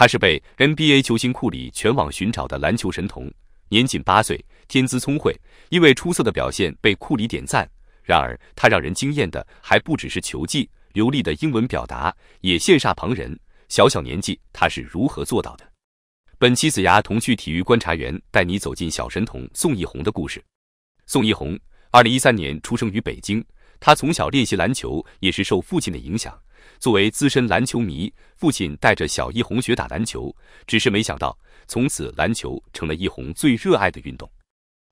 他是被 NBA 球星库里全网寻找的篮球神童，年仅八岁，天资聪慧。因为出色的表现，被库里点赞。然而，他让人惊艳的还不只是球技，流利的英文表达也羡煞旁人。小小年纪，他是如何做到的？本期子牙童趣体育观察员带你走进小神童宋一红的故事。宋一红，二零一三年出生于北京，他从小练习篮球也是受父亲的影响。作为资深篮球迷，父亲带着小一红学打篮球，只是没想到，从此篮球成了一红最热爱的运动。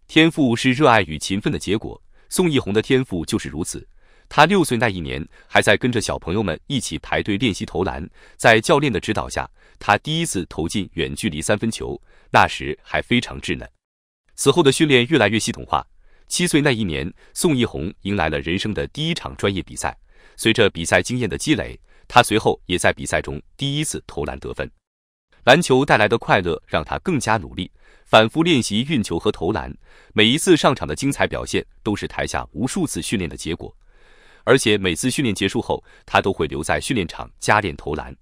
天赋是热爱与勤奋的结果。宋一红的天赋就是如此。他六岁那一年，还在跟着小朋友们一起排队练习投篮，在教练的指导下，他第一次投进远距离三分球，那时还非常稚嫩。此后的训练越来越系统化。七岁那一年，宋一红迎来了人生的第一场专业比赛。随着比赛经验的积累，他随后也在比赛中第一次投篮得分。篮球带来的快乐让他更加努力，反复练习运球和投篮。每一次上场的精彩表现都是台下无数次训练的结果。而且每次训练结束后，他都会留在训练场加练投篮。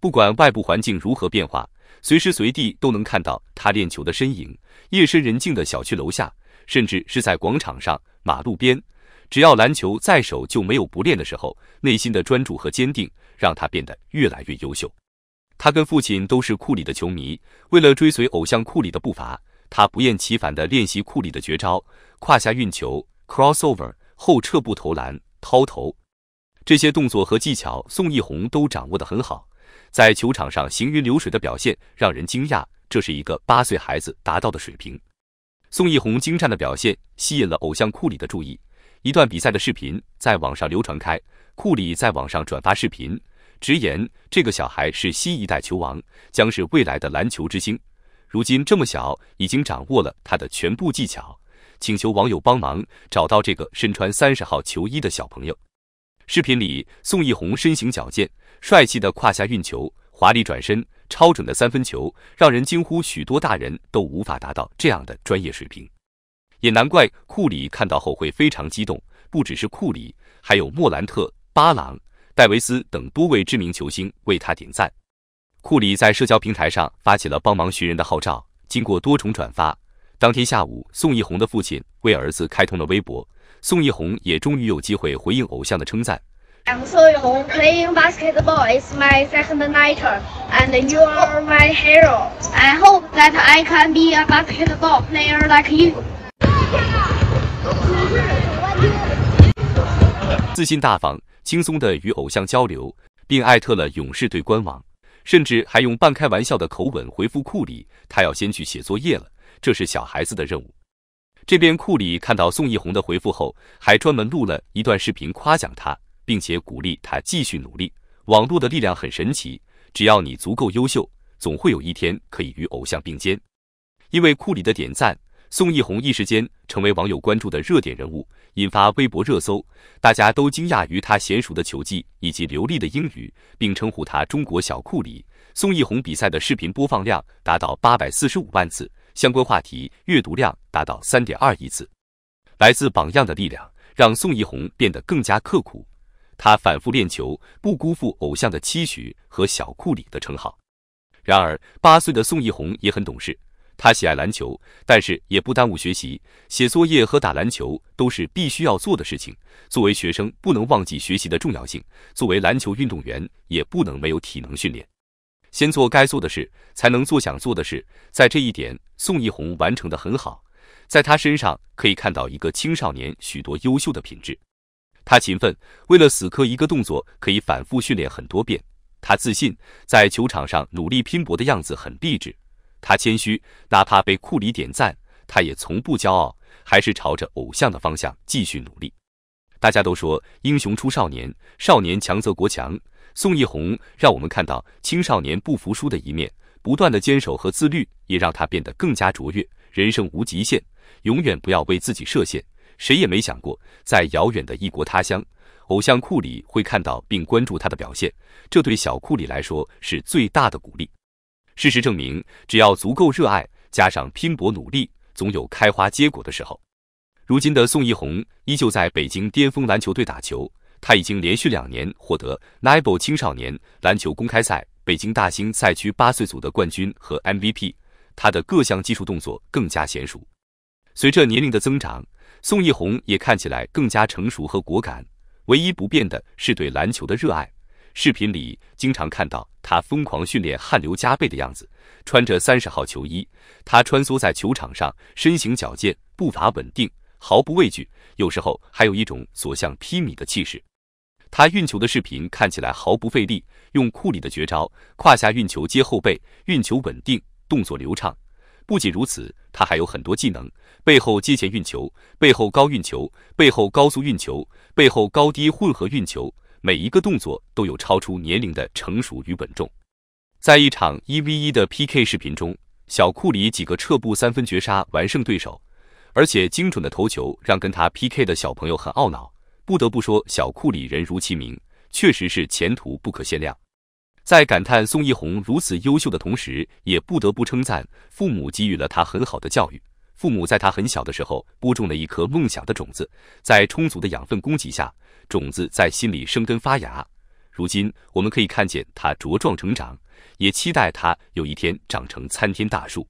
不管外部环境如何变化，随时随地都能看到他练球的身影。夜深人静的小区楼下，甚至是在广场上、马路边。只要篮球在手，就没有不练的时候。内心的专注和坚定，让他变得越来越优秀。他跟父亲都是库里的球迷，为了追随偶像库里的步伐，他不厌其烦的练习库里的绝招：胯下运球、crossover、后撤步投篮、掏投。这些动作和技巧，宋一红都掌握的很好。在球场上行云流水的表现，让人惊讶。这是一个八岁孩子达到的水平。宋一红精湛的表现，吸引了偶像库里的注意。一段比赛的视频在网上流传开，库里在网上转发视频，直言这个小孩是新一代球王，将是未来的篮球之星。如今这么小，已经掌握了他的全部技巧，请求网友帮忙找到这个身穿三十号球衣的小朋友。视频里，宋义红身形矫健，帅气的胯下运球，华丽转身，超准的三分球，让人惊呼，许多大人都无法达到这样的专业水平。也难怪库里看到后会非常激动不只是库里还有莫兰特巴朗戴维斯等多位知名球星为他点赞库里在社交平台上发起了帮忙寻人的号召经过多重转发当天下午宋逸红的父亲为儿子开通了微博宋逸红也终于有机会回应偶像的称赞 i'm so young playing basketball is my second night and you are my hero i hope that i can be a basketball player like you 自信大方、轻松地与偶像交流，并艾特了勇士队官网，甚至还用半开玩笑的口吻回复库里：“他要先去写作业了，这是小孩子的任务。”这边库里看到宋一红的回复后，还专门录了一段视频夸奖他，并且鼓励他继续努力。网络的力量很神奇，只要你足够优秀，总会有一天可以与偶像并肩。因为库里的点赞。宋一红一时间成为网友关注的热点人物，引发微博热搜。大家都惊讶于她娴熟的球技以及流利的英语，并称呼她“中国小库里”。宋一红比赛的视频播放量达到八百四十五万次，相关话题阅读量达到三点二亿次。来自榜样的力量让宋一红变得更加刻苦，她反复练球，不辜负偶像的期许和小库里的称号。然而，八岁的宋一红也很懂事。他喜爱篮球，但是也不耽误学习。写作业和打篮球都是必须要做的事情。作为学生，不能忘记学习的重要性；作为篮球运动员，也不能没有体能训练。先做该做的事，才能做想做的事。在这一点，宋一红完成得很好。在他身上，可以看到一个青少年许多优秀的品质。他勤奋，为了死磕一个动作，可以反复训练很多遍。他自信，在球场上努力拼搏的样子很励志。他谦虚，哪怕被库里点赞，他也从不骄傲，还是朝着偶像的方向继续努力。大家都说英雄出少年，少年强则国强。宋一红让我们看到青少年不服输的一面，不断的坚守和自律，也让他变得更加卓越。人生无极限，永远不要为自己设限。谁也没想过，在遥远的异国他乡，偶像库里会看到并关注他的表现，这对小库里来说是最大的鼓励。事实证明，只要足够热爱，加上拼搏努力，总有开花结果的时候。如今的宋一泓依旧在北京巅峰篮球队打球，他已经连续两年获得 NIBL 青少年篮球公开赛北京大兴赛区八岁组的冠军和 MVP。他的各项技术动作更加娴熟。随着年龄的增长，宋一泓也看起来更加成熟和果敢。唯一不变的是对篮球的热爱。视频里经常看到他疯狂训练、汗流浃背的样子，穿着三十号球衣，他穿梭在球场上，身形矫健，步伐稳定，毫不畏惧，有时候还有一种所向披靡的气势。他运球的视频看起来毫不费力，用库里的绝招胯下运球接后背，运球稳定，动作流畅。不仅如此，他还有很多技能：背后接前运球，背后高运球，背后高速运球，背后高低混合运球。每一个动作都有超出年龄的成熟与稳重。在一场一 v 一的 PK 视频中，小库里几个撤步三分绝杀完胜对手，而且精准的投球让跟他 PK 的小朋友很懊恼。不得不说，小库里人如其名，确实是前途不可限量。在感叹宋一红如此优秀的同时，也不得不称赞父母给予了他很好的教育。父母在他很小的时候播种了一颗梦想的种子，在充足的养分供给下。种子在心里生根发芽，如今我们可以看见它茁壮成长，也期待它有一天长成参天大树。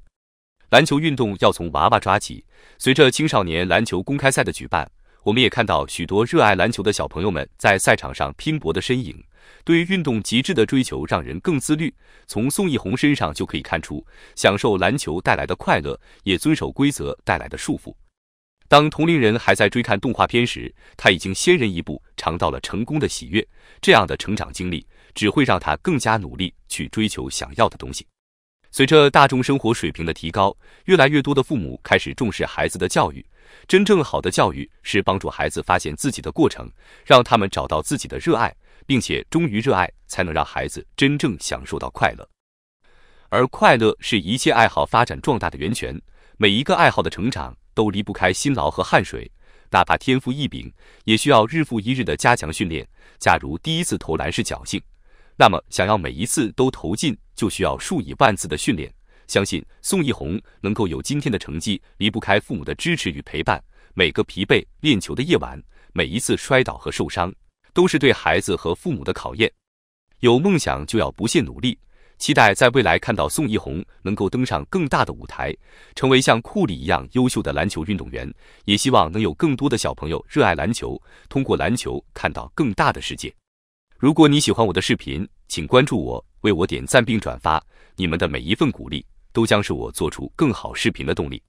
篮球运动要从娃娃抓起，随着青少年篮球公开赛的举办，我们也看到许多热爱篮球的小朋友们在赛场上拼搏的身影。对于运动极致的追求，让人更自律。从宋一红身上就可以看出，享受篮球带来的快乐，也遵守规则带来的束缚。当同龄人还在追看动画片时，他已经先人一步尝到了成功的喜悦。这样的成长经历只会让他更加努力去追求想要的东西。随着大众生活水平的提高，越来越多的父母开始重视孩子的教育。真正好的教育是帮助孩子发现自己的过程，让他们找到自己的热爱，并且忠于热爱，才能让孩子真正享受到快乐。而快乐是一切爱好发展壮大的源泉。每一个爱好的成长。都离不开辛劳和汗水，哪怕天赋异禀，也需要日复一日的加强训练。假如第一次投篮是侥幸，那么想要每一次都投进，就需要数以万次的训练。相信宋一红能够有今天的成绩，离不开父母的支持与陪伴。每个疲惫练球的夜晚，每一次摔倒和受伤，都是对孩子和父母的考验。有梦想就要不懈努力。期待在未来看到宋一红能够登上更大的舞台，成为像库里一样优秀的篮球运动员。也希望能有更多的小朋友热爱篮球，通过篮球看到更大的世界。如果你喜欢我的视频，请关注我，为我点赞并转发。你们的每一份鼓励都将是我做出更好视频的动力。